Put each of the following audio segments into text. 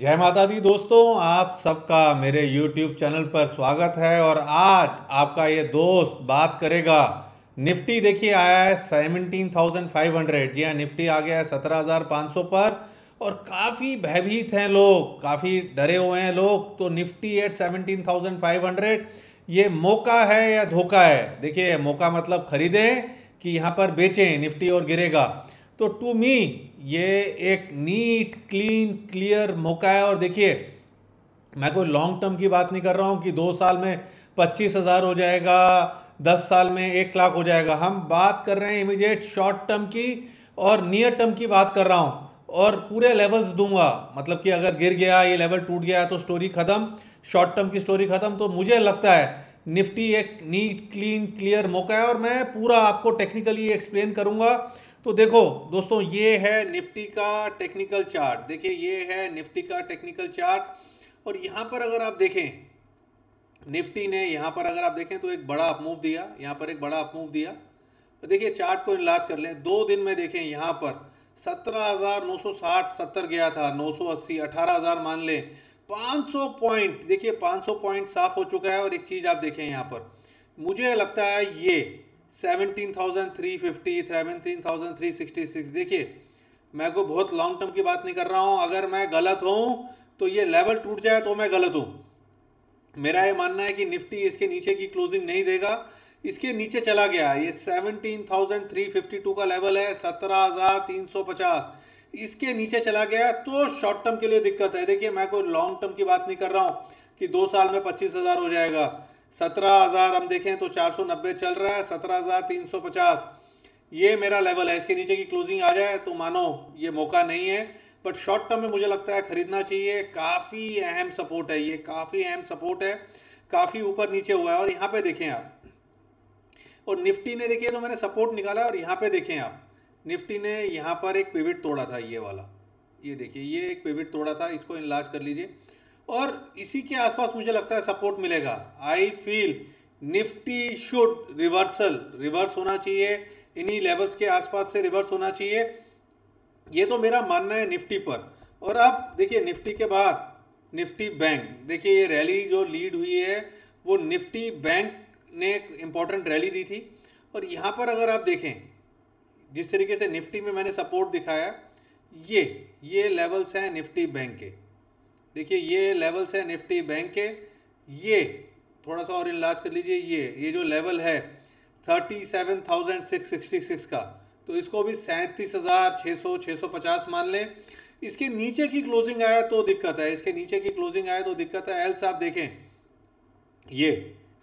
जय माता दी दोस्तों आप सबका मेरे YouTube चैनल पर स्वागत है और आज आपका ये दोस्त बात करेगा निफ्टी देखिए आया है सेवनटीन थाउजेंड फाइव हंड्रेड जी हाँ निफ्टी आ गया है सत्रह हज़ार पाँच सौ पर और काफ़ी भयभीत हैं लोग काफ़ी डरे हुए हैं लोग तो Nifty at seventeen thousand five hundred ये मौका है या धोखा है देखिए मौका मतलब खरीदें कि यहाँ पर बेचें निफ्टी और गिरेगा तो टू मी ये एक नीट क्लीन क्लियर मौका है और देखिए मैं कोई लॉन्ग टर्म की बात नहीं कर रहा हूँ कि दो साल में पच्चीस हज़ार हो जाएगा दस साल में एक लाख हो जाएगा हम बात कर रहे हैं इमीडिएट शॉर्ट टर्म की और नियर टर्म की बात कर रहा हूँ और पूरे लेवल्स दूंगा मतलब कि अगर गिर गया ये लेवल टूट गया तो स्टोरी ख़त्म शॉर्ट टर्म की स्टोरी ख़त्म तो मुझे लगता है निफ्टी एक नीट क्लीन क्लियर मौका है और मैं पूरा आपको टेक्निकली एक्सप्लेन करूँगा तो देखो दोस्तों ये है निफ्टी का टेक्निकल चार्ट देखिए ये है निफ्टी का टेक्निकल चार्ट और यहाँ पर अगर आप देखें निफ्टी ने यहाँ पर अगर आप देखें तो एक बड़ा अपमूव दिया यहाँ पर एक बड़ा अपमूव दिया तो देखिए चार्ट को इनलाज कर लें दो दिन में देखें यहाँ पर सत्रह हज़ार नौ सौ साठ सत्तर गया था नौ सौ अस्सी अठारह हज़ार मान लें पाँच सौ पॉइंट देखिए पाँच सौ पॉइंट साफ हो चुका है और एक चीज़ आप देखें यहाँ पर मुझे लगता है ये seventeen thousand three fifty seventeen thousand three sixty six देखिए मैं को बहुत लॉन्ग टर्म की बात नहीं कर रहा हूँ अगर मैं गलत हूँ तो ये लेवल टूट जाए तो मैं गलत हूँ मेरा ये मानना है कि निफ्टी इसके नीचे की क्लोजिंग नहीं देगा इसके नीचे चला गया ये 17,352 का लेवल है 17,350 इसके नीचे चला गया तो शॉर्ट टर्म के लिए दिक्कत है देखिए मैं कोई लॉन्ग टर्म की बात नहीं कर रहा हूँ कि दो साल में पच्चीस हज़ार हो जाएगा सत्रह हज़ार हम देखें तो चार सौ नब्बे चल रहा है सत्रह हज़ार तीन सौ पचास ये मेरा लेवल है इसके नीचे की क्लोजिंग आ जाए तो मानो ये मौका नहीं है बट शॉर्ट टर्म में मुझे लगता है ख़रीदना चाहिए काफ़ी अहम सपोर्ट है ये काफ़ी अहम सपोर्ट है काफ़ी ऊपर नीचे हुआ है और यहाँ पे देखें आप और निफ्टी ने देखिए तो मैंने सपोर्ट निकाला और यहाँ पे देखें आप निफ्टी ने यहाँ पर एक पिविट तोड़ा था ये वाला ये देखिए ये एक पिविट तोड़ा था इसको इलाज कर लीजिए और इसी के आसपास मुझे लगता है सपोर्ट मिलेगा I feel Nifty should reversal reverse होना चाहिए इन्हीं लेवल्स के आसपास से रिवर्स होना चाहिए ये तो मेरा मानना है निफ्टी पर और अब देखिए निफ्टी के बाद निफ्टी बैंक देखिए ये रैली जो लीड हुई है वो निफ्टी बैंक ने एक इम्पॉर्टेंट रैली दी थी और यहाँ पर अगर आप देखें जिस तरीके से निफ्टी में मैंने सपोर्ट दिखाया ये ये लेवल्स हैं निफ्टी बैंक के देखिए ये लेवल्स है निफ्टी बैंक के ये थोड़ा सा और इलाज कर लीजिए ये ये जो लेवल है thirty seven thousand six sixty six का तो इसको भी सैंतीस हज़ार छः सौ छः सौ पचास मान लें इसके नीचे की क्लोजिंग आया तो दिक्कत है इसके नीचे की क्लोजिंग आया तो दिक्कत है एल्स आप देखें ये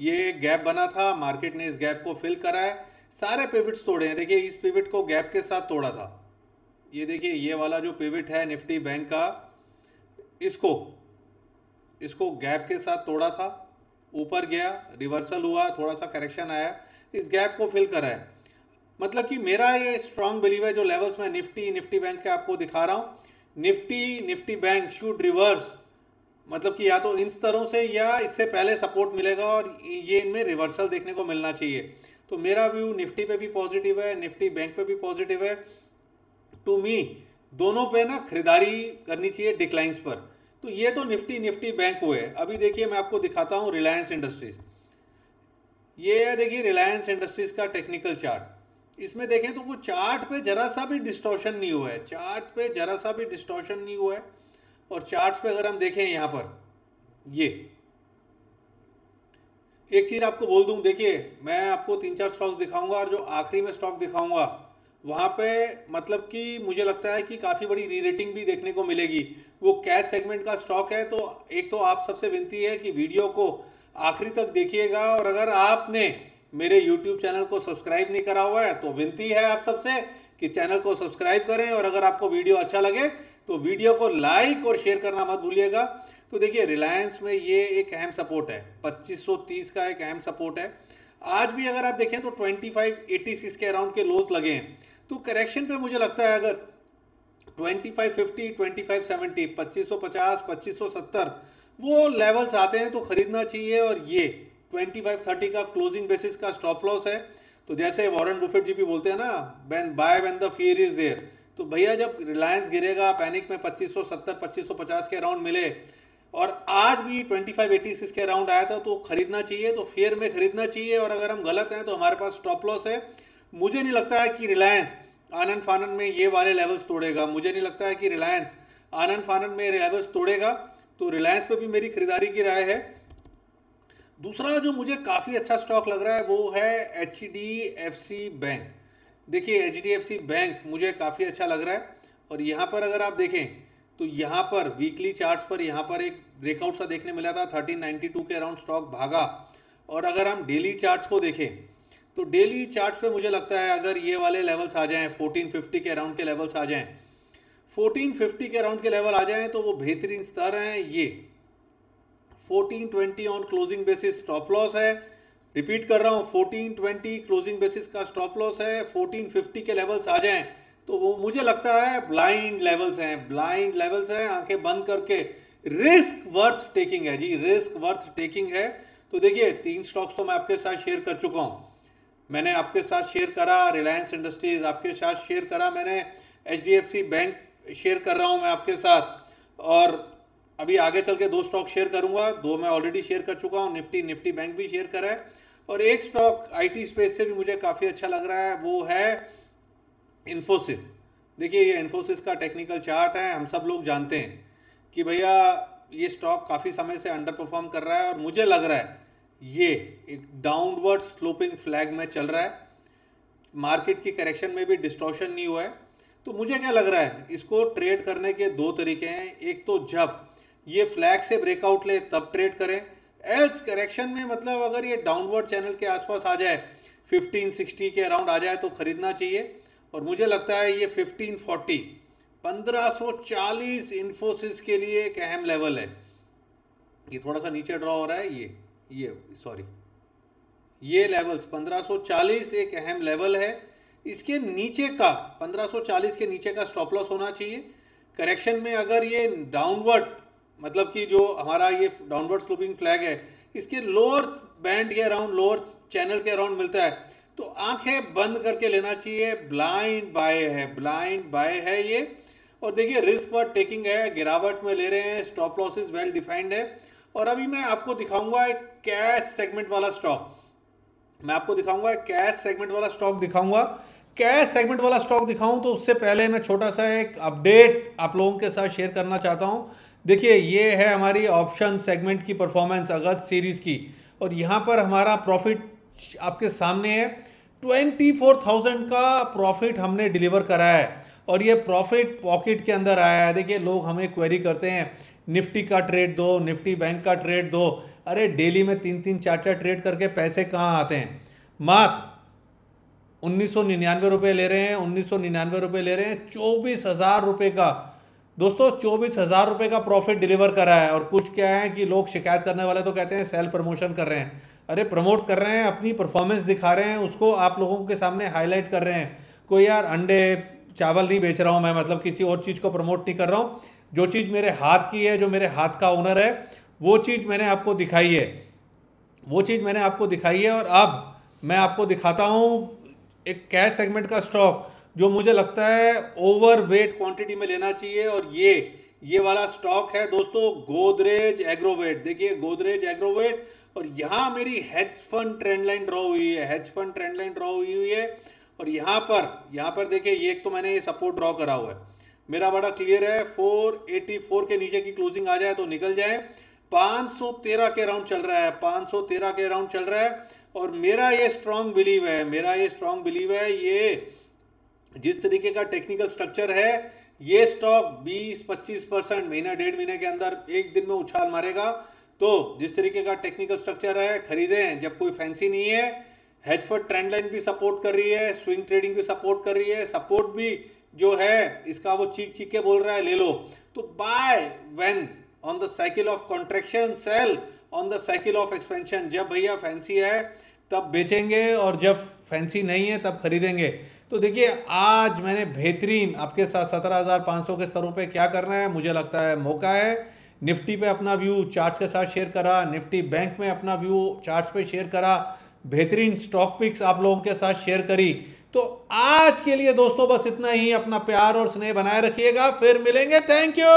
ये गैप बना था मार्केट ने इस गैप को फिल करा है सारे पेविट्स तोड़े हैं देखिए इस पेविट को गैप के साथ तोड़ा था ये देखिए ये वाला जो पेविट है निफ्टी बैंक का इसको इसको गैप के साथ तोड़ा था ऊपर गया रिवर्सल हुआ थोड़ा सा करेक्शन आया इस गैप को फिल करा है मतलब कि मेरा ये स्ट्रांग बिलीव है जो लेवल्स मैं निफ्टी निफ्टी बैंक के आपको दिखा रहा हूँ Nifty Nifty bank should reverse मतलब कि या तो इन स्तरों से या इससे पहले सपोर्ट मिलेगा और ये इनमें रिवर्सल देखने को मिलना चाहिए तो मेरा व्यू निफ्टी पे भी पॉजिटिव है निफ्टी बैंक पे भी पॉजिटिव है टू मी दोनों पे ना खरीदारी करनी चाहिए डिक्लाइंस पर तो ये तो निफ्टी निफ्टी बैंक हुए अभी देखिए मैं आपको दिखाता हूँ रिलायंस इंडस्ट्रीज ये है देखिए रिलायंस इंडस्ट्रीज का टेक्निकल चार्ट इसमें देखें तो वो चार्ट पे जरा सा भी डिस्टॉर्शन नहीं हुआ है चार्ट पे जरा सा भी डिस्टॉर्शन नहीं हुआ है और चार्ट्स पे अगर हम देखें यहाँ पर ये एक चीज़ आपको बोल दूँ देखिए मैं आपको तीन चार स्टॉक्स दिखाऊंगा और जो आखिरी में स्टॉक दिखाऊंगा वहाँ पे मतलब कि मुझे लगता है कि काफ़ी बड़ी री रेटिंग भी देखने को मिलेगी वो कैश सेगमेंट का स्टॉक है तो एक तो आप सबसे विनती है कि वीडियो को आखिरी तक देखिएगा और अगर आपने मेरे यूट्यूब चैनल को सब्सक्राइब नहीं करा हुआ है तो विनती है आप सबसे कि चैनल को सब्सक्राइब करें और अगर आपको वीडियो अच्छा लगे तो वीडियो को लाइक और शेयर करना मत भूलिएगा तो देखिए रिलायंस में ये एक अहम सपोर्ट है 2530 का एक अहम सपोर्ट है आज भी अगर आप देखें तो 2586 के अराउंड के लोज लगे हैं तो करेक्शन पे मुझे लगता है अगर 2550, 2570, 2550, 2570 वो लेवल्स आते हैं तो खरीदना चाहिए और ये 2530 का क्लोजिंग बेसिस का स्टॉप लॉस है तो जैसे वॉरेन बुफेट जी भी बोलते हैं ना ban by ban the fear is there तो भैया जब रिलायंस गिरेगा पैनिक में 2570 2550 के अराउंड मिले और आज भी 2586 के अराउंड आया था तो खरीदना चाहिए तो फेयर में खरीदना चाहिए और अगर हम गलत हैं तो हमारे पास स्टॉप लॉस है मुझे नहीं लगता है कि रिलायंस आनंद फानन में ये वाले लेवल्स तोड़ेगा मुझे नहीं लगता है कि रिलायंस आनंद फानन में लेवल्स तोड़ेगा तो रिलायंस पे भी मेरी खरीदारी की राय है दूसरा जो मुझे काफ़ी अच्छा स्टॉक लग रहा है वो है H D F C bank देखिए H D F C bank मुझे काफ़ी अच्छा लग रहा है और यहाँ पर अगर आप देखें तो यहाँ पर वीकली चार्ट्स पर यहाँ पर एक ब्रेकआउट सा देखने मिला था 1392 के अराउंड स्टॉक भागा और अगर हम डेली चार्ट्स को देखें तो डेली चार्ट्स पे मुझे लगता है अगर ये वाले लेवल्स आ जाएं 1450 के अराउंड के लेवल्स आ जाएं 1450 के अराउंड के लेवल आ जाएं तो वो बेहतरीन स्तर हैं ये 1420 on closing basis stop loss है रिपीट कर रहा हूँ 1420 क्लोजिंग बेसिस का स्टॉप लॉस है 1450 के लेवल्स आ जाएं तो वो मुझे लगता है ब्लाइंड लेवल्स हैं ब्लाइंड लेवल्स हैं आंखें बंद करके रिस्क वर्थ टेकिंग है जी रिस्क वर्थ टेकिंग है तो देखिए तीन स्टॉक्स तो मैं आपके साथ शेयर कर चुका हूँ मैंने आपके साथ शेयर करा रिलायंस इंडस्ट्रीज आपके साथ शेयर करा मैंने एच बैंक शेयर कर रहा हूँ मैं आपके साथ और अभी आगे चल के दो स्टॉक शेयर करूंगा दो मैं ऑलरेडी शेयर कर चुका हूँ निफ्टी निफ्टी बैंक भी शेयर करा है और एक स्टॉक आईटी स्पेस से भी मुझे काफ़ी अच्छा लग रहा है वो है इन्फोसिस देखिए ये इन्फोसिस का टेक्निकल चार्ट है हम सब लोग जानते हैं कि भैया ये स्टॉक काफ़ी समय से अंडर परफॉर्म कर रहा है और मुझे लग रहा है ये एक डाउनवर्ड स्लोपिंग फ्लैग में चल रहा है मार्केट की करेक्शन में भी डिस्ट्रॉशन नहीं हुआ है तो मुझे क्या लग रहा है इसको ट्रेड करने के दो तरीके हैं एक तो जब ये फ्लैग से ब्रेकआउट ले तब ट्रेड करें एल्स करेक्शन में मतलब अगर ये डाउनवर्ड चैनल के आसपास आ जाए 1560 के अराउंड आ जाए तो खरीदना चाहिए और मुझे लगता है ये 1540 1540 इन्फोसिस के लिए एक अहम लेवल है ये थोड़ा सा नीचे ड्रॉ हो रहा है ये ये सॉरी ये लेवल्स 1540 एक अहम लेवल है इसके नीचे का 1540 के नीचे का स्टॉप लॉस होना चाहिए करेक्शन में अगर ये डाउनवर्ड मतलब कि जो हमारा ये डाउनवर्ड स्लोपिंग फ्लैग है इसके लोअर बैंड के अराउंड लोअर चैनल के अराउंड मिलता है तो आंखें बंद करके लेना चाहिए ब्लाइंड बाय है ब्लाइंड बाय है ये और देखिए रिस्क वर्ड टेकिंग है गिरावट में ले रहे हैं स्टॉप लॉसेस वेल डिफाइंड है और अभी मैं आपको दिखाऊंगा एक कैश सेगमेंट वाला स्टॉक मैं आपको दिखाऊंगा कैश सेगमेंट वाला स्टॉक दिखाऊंगा कैश सेगमेंट वाला स्टॉक दिखाऊं तो उससे पहले मैं छोटा सा एक अपडेट आप लोगों के साथ शेयर करना चाहता हूं देखिए ये है हमारी ऑप्शन सेगमेंट की परफॉर्मेंस अगस्त सीरीज की और यहां पर हमारा प्रॉफिट आपके सामने है ट्वेंटी फोर थाउजेंड का प्रॉफिट हमने डिलीवर करा है और ये प्रॉफिट पॉकेट के अंदर आया है देखिए लोग हमें क्वेरी करते हैं निफ्टी का ट्रेड दो निफ्टी बैंक का ट्रेड दो अरे डेली में तीन तीन चार चार ट्रेड करके पैसे कहाँ आते हैं मात उन्नीस सौ निन्यानवे रुपये ले रहे हैं उन्नीस सौ निन्यानवे रुपये ले रहे हैं चौबीस हज़ार रुपये का दोस्तों चौबीस हज़ार रुपये का प्रॉफिट डिलीवर करा है और कुछ क्या है कि लोग शिकायत करने वाले तो कहते हैं सेल प्रमोशन कर रहे हैं अरे प्रमोट कर रहे हैं अपनी परफॉर्मेंस दिखा रहे हैं उसको आप लोगों के सामने हाईलाइट कर रहे हैं कोई यार अंडे चावल नहीं बेच रहा हूँ मैं मतलब किसी और चीज़ को प्रमोट नहीं कर रहा हूँ जो चीज़ मेरे हाथ की है जो मेरे हाथ का ओनर है वो चीज़ मैंने आपको दिखाई है वो चीज़ मैंने आपको दिखाई है और अब मैं आपको दिखाता हूँ एक कैश सेगमेंट का स्टॉक जो मुझे लगता है ओवर वेट क्वान्टिटी में लेना चाहिए और ये ये वाला स्टॉक है दोस्तों गोदरेज एग्रोवेट देखिए गोदरेज एग्रोवेट और यहाँ मेरी hedge fund trend line draw हुई है hedge fund trend line draw हुई हुई है और यहाँ पर यहाँ पर देखिए ये एक तो मैंने ये सपोर्ट ड्रॉ करा हुआ है मेरा बड़ा क्लियर है 484 के नीचे की क्लोजिंग आ जाए तो निकल जाए 513 के राउंड चल रहा है 513 के राउंड चल रहा है और मेरा ये स्ट्रांग बिलीव है मेरा ये स्ट्रांग बिलीव है ये जिस तरीके का टेक्निकल स्ट्रक्चर है ये स्टॉक 20-25 परसेंट महीना डेढ़ महीने के अंदर एक दिन में उछाल मारेगा तो जिस तरीके का टेक्निकल स्ट्रक्चर है खरीदें जब कोई फैंसी नहीं है हेजफर्ड ट्रेंड लाइन भी सपोर्ट कर रही है स्विंग ट्रेडिंग भी सपोर्ट कर रही है सपोर्ट भी जो है इसका वो चीख चीख के बोल रहा है ले लो तो buy when on the cycle of contraction sell on the cycle of expansion जब भैया फैंसी है तब बेचेंगे और जब फैंसी नहीं है तब खरीदेंगे तो देखिए आज मैंने बेहतरीन आपके साथ सत्रह हज़ार पाँच सौ के स्तरों पे क्या करना है मुझे लगता है मौका है निफ्टी पे अपना व्यू चार्ट्स के साथ शेयर करा निफ्टी बैंक में अपना व्यू चार्ट्स पे शेयर करा बेहतरीन स्टॉक पिक्स आप लोगों के साथ शेयर करी तो आज के लिए दोस्तों बस इतना ही अपना प्यार और स्नेह बनाए रखिएगा फिर मिलेंगे थैंक यू